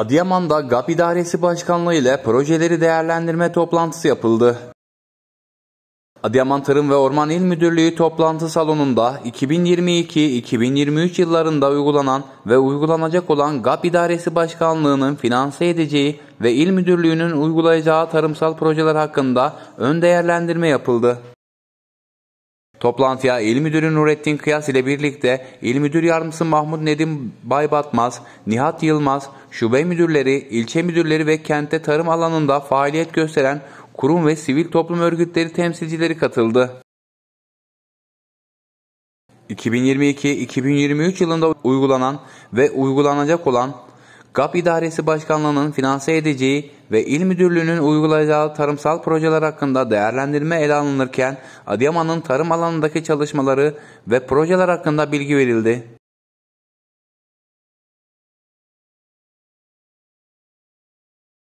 Adıyaman'da GAP İdaresi Başkanlığı ile projeleri değerlendirme toplantısı yapıldı. Adıyaman Tarım ve Orman İl Müdürlüğü toplantı salonunda 2022-2023 yıllarında uygulanan ve uygulanacak olan GAP İdaresi Başkanlığı'nın finanse edeceği ve il müdürlüğünün uygulayacağı tarımsal projeler hakkında ön değerlendirme yapıldı. Toplantıya İl Müdürü Nurettin Kıyas ile birlikte İl Müdür Yardımcısı Mahmut Nedim Baybatmaz, Nihat Yılmaz, şube müdürleri, ilçe müdürleri ve kentte tarım alanında faaliyet gösteren kurum ve sivil toplum örgütleri temsilcileri katıldı. 2022-2023 yılında uygulanan ve uygulanacak olan GAP İdaresi Başkanlığı'nın finanse edeceği ve il Müdürlüğü'nün uygulayacağı tarımsal projeler hakkında değerlendirme ele alınırken Adıyaman'ın tarım alanındaki çalışmaları ve projeler hakkında bilgi verildi.